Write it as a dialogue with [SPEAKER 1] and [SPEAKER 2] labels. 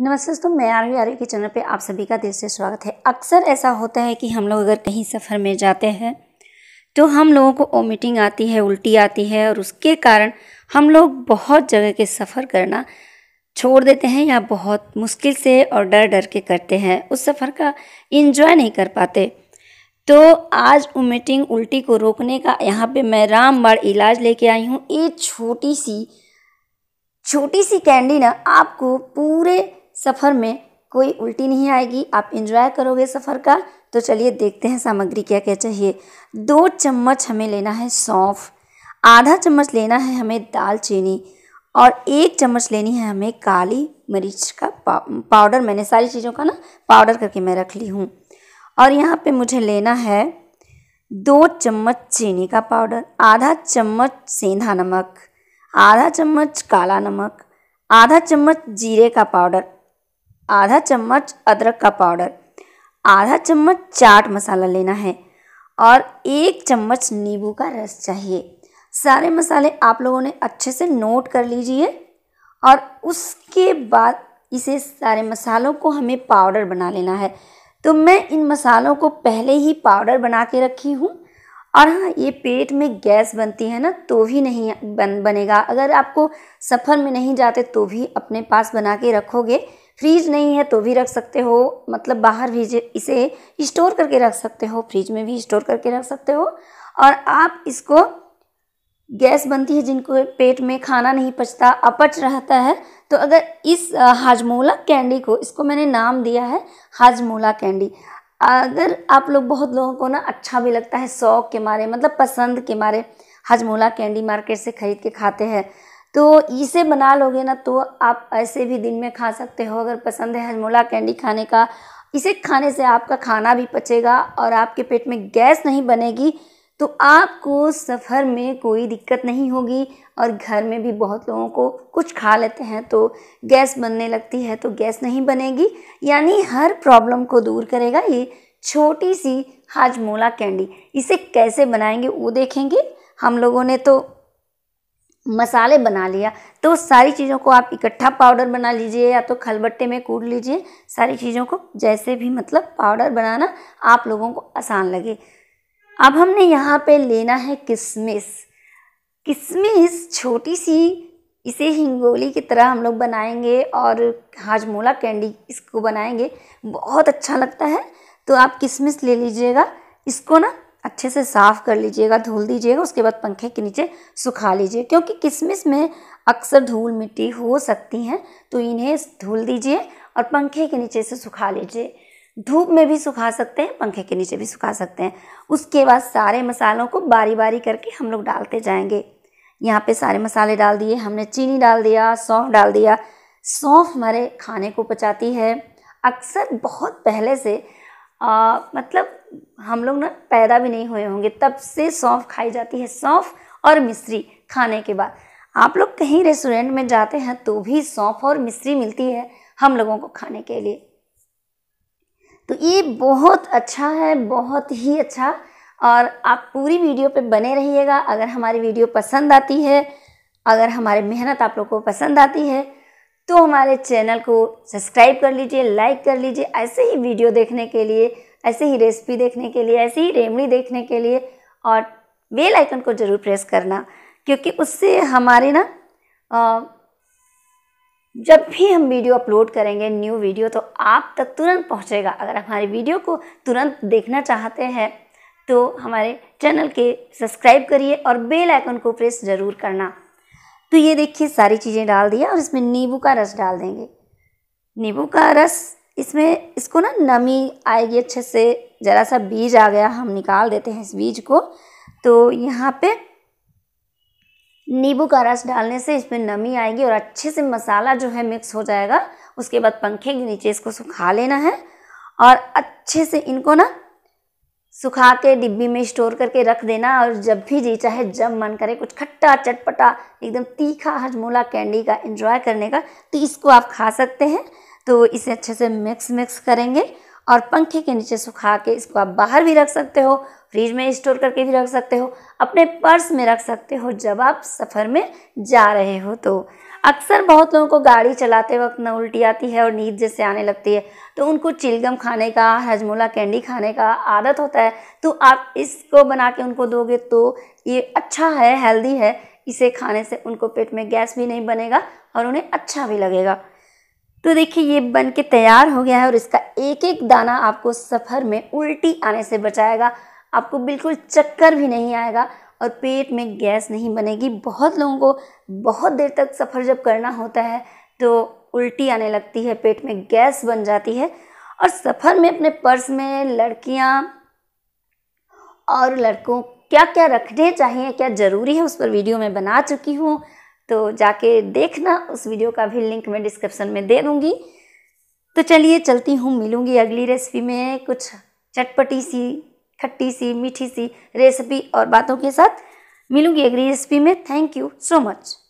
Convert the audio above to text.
[SPEAKER 1] नमस्ते दोस्तों मैं आर वी आर के चैनल पे आप सभी का दिल से स्वागत है अक्सर ऐसा होता है कि हम लोग अगर कहीं सफ़र में जाते हैं तो हम लोगों को ओमिटिंग आती है उल्टी आती है और उसके कारण हम लोग बहुत जगह के सफ़र करना छोड़ देते हैं या बहुत मुश्किल से और डर डर के करते हैं उस सफ़र का इन्जॉय नहीं कर पाते तो आज ओमिटिंग उल्टी को रोकने का यहाँ पर मैं रामबाड़ इलाज लेके आई हूँ एक छोटी सी छोटी सी कैंडी ना आपको पूरे सफ़र में कोई उल्टी नहीं आएगी आप इंजॉय करोगे सफ़र का तो चलिए देखते हैं सामग्री क्या क्या चाहिए दो चम्मच हमें लेना है सौंफ आधा चम्मच लेना है हमें दालचीनी और एक चम्मच लेनी है हमें काली मरीच का पाउडर मैंने सारी चीज़ों का ना पाउडर करके मैं रख ली हूँ और यहाँ पे मुझे लेना है दो चम्मच चीनी का पाउडर आधा चम्मच सेंधा नमक आधा चम्मच काला नमक आधा चम्मच जीरे का पाउडर आधा चम्मच अदरक का पाउडर आधा चम्मच चाट मसाला लेना है और एक चम्मच नींबू का रस चाहिए सारे मसाले आप लोगों ने अच्छे से नोट कर लीजिए और उसके बाद इसे सारे मसालों को हमें पाउडर बना लेना है तो मैं इन मसालों को पहले ही पाउडर बना के रखी हूँ और हाँ ये पेट में गैस बनती है ना तो भी नहीं बन बनेगा अगर आपको सफ़र में नहीं जाते तो भी अपने पास बना के रखोगे फ्रीज नहीं है तो भी रख सकते हो मतलब बाहर भी इसे स्टोर करके रख सकते हो फ्रीज में भी स्टोर करके रख सकते हो और आप इसको गैस बनती है जिनको पेट में खाना नहीं पचता अपच रहता है तो अगर इस हाजमोला कैंडी को इसको मैंने नाम दिया है हाजमोला कैंडी अगर आप लोग बहुत लोगों को ना अच्छा भी लगता है शौक के मारे मतलब पसंद के मारे हाजमोला कैंडी मार्केट से ख़रीद के खाते हैं तो इसे बना लोगे ना तो आप ऐसे भी दिन में खा सकते हो अगर पसंद है हजमोला कैंडी खाने का इसे खाने से आपका खाना भी पचेगा और आपके पेट में गैस नहीं बनेगी तो आपको सफ़र में कोई दिक्कत नहीं होगी और घर में भी बहुत लोगों को कुछ खा लेते हैं तो गैस बनने लगती है तो गैस नहीं बनेगी यानी हर प्रॉब्लम को दूर करेगा ये छोटी सी हाजमोला कैंडी इसे कैसे बनाएंगे वो देखेंगे हम लोगों ने तो मसाले बना लिया तो सारी चीज़ों को आप इकट्ठा पाउडर बना लीजिए या तो खलबट्टे में कूट लीजिए सारी चीज़ों को जैसे भी मतलब पाउडर बनाना आप लोगों को आसान लगे अब हमने यहाँ पे लेना है किशमिश किशमिश छोटी सी इसे हिंगोली की तरह हम लोग बनाएंगे और हाजमोला कैंडी इसको बनाएंगे बहुत अच्छा लगता है तो आप किशमिश ले लीजिएगा इसको ना अच्छे से साफ़ कर लीजिएगा धुल दीजिएगा उसके बाद पंखे के नीचे सुखा लीजिए क्योंकि किशमिश में अक्सर धूल मिट्टी हो सकती हैं तो इन्हें धुल दीजिए और पंखे के नीचे से सुखा लीजिए धूप में भी सुखा सकते हैं पंखे के नीचे भी सुखा सकते हैं उसके बाद सारे मसालों को बारी बारी करके हम लोग डालते जाएंगे यहाँ पे सारे मसाले डाल दिए हमने चीनी डाल दिया सौंफ डाल दिया सौंफ हमारे खाने को पचाती है अक्सर बहुत पहले से आ, मतलब हम लोग ना पैदा भी नहीं हुए होंगे तब से सौंफ खाई जाती है सौंफ और मिश्री खाने के बाद आप लोग कहीं रेस्टोरेंट में जाते हैं तो भी सौंफ और मिश्री मिलती है हम लोगों को खाने के लिए तो ये बहुत अच्छा है बहुत ही अच्छा और आप पूरी वीडियो पे बने रहिएगा अगर हमारी वीडियो पसंद आती है अगर हमारी मेहनत आप लोग को पसंद आती है तो हमारे चैनल को सब्सक्राइब कर लीजिए लाइक कर लीजिए ऐसे ही वीडियो देखने के लिए ऐसे ही रेसिपी देखने के लिए ऐसे ही रेमडी देखने के लिए और बेल आइकन को ज़रूर प्रेस करना क्योंकि उससे हमारे ना जब भी हम वीडियो अपलोड करेंगे न्यू वीडियो तो आप तक तुरंत पहुंचेगा अगर हमारे वीडियो को तुरंत देखना चाहते हैं तो हमारे चैनल के सब्सक्राइब करिए और बेल आइकन को प्रेस ज़रूर करना तो ये देखिए सारी चीज़ें डाल दिया और इसमें नींबू का रस डाल देंगे नींबू का रस इसमें इसको ना नमी आएगी अच्छे से ज़रा सा बीज आ गया हम निकाल देते हैं इस बीज को तो यहाँ पे नींबू का रस डालने से इसमें नमी आएगी और अच्छे से मसाला जो है मिक्स हो जाएगा उसके बाद पंखे के नीचे इसको सुखा लेना है और अच्छे से इनको ना सुखा के डिब्बी में स्टोर करके रख देना और जब भी जी चाहे जब मन करे कुछ खट्टा चटपटा एकदम तीखा हजमोला कैंडी का एंजॉय करने का तो इसको आप खा सकते हैं तो इसे अच्छे से मिक्स मिक्स करेंगे और पंखे के नीचे सुखा के इसको आप बाहर भी रख सकते हो फ्रिज में स्टोर करके भी रख सकते हो अपने पर्स में रख सकते हो जब आप सफ़र में जा रहे हो तो अक्सर बहुत लोगों को गाड़ी चलाते वक्त न उल्टी आती है और नींद जैसे आने लगती है तो उनको चिलगम खाने का हजमोला कैंडी खाने का आदत होता है तो आप इसको बना के उनको दोगे तो ये अच्छा है हेल्दी है इसे खाने से उनको पेट में गैस भी नहीं बनेगा और उन्हें अच्छा भी लगेगा तो देखिए ये बन के तैयार हो गया है और इसका एक एक दाना आपको सफ़र में उल्टी आने से बचाएगा आपको बिल्कुल चक्कर भी नहीं आएगा और पेट में गैस नहीं बनेगी बहुत लोगों को बहुत देर तक सफ़र जब करना होता है तो उल्टी आने लगती है पेट में गैस बन जाती है और सफ़र में अपने पर्स में लड़कियाँ और लड़कों क्या क्या रखने चाहिए क्या ज़रूरी है उस पर वीडियो मैं बना चुकी हूँ तो जाके देखना उस वीडियो का भी लिंक मैं डिस्क्रिप्शन में दे दूँगी तो चलिए चलती हूँ मिलूँगी अगली रेसिपी में कुछ चटपटी सी खट्टी सी मीठी सी रेसिपी और बातों के साथ मिलूँगी अगली रेसिपी में थैंक यू सो मच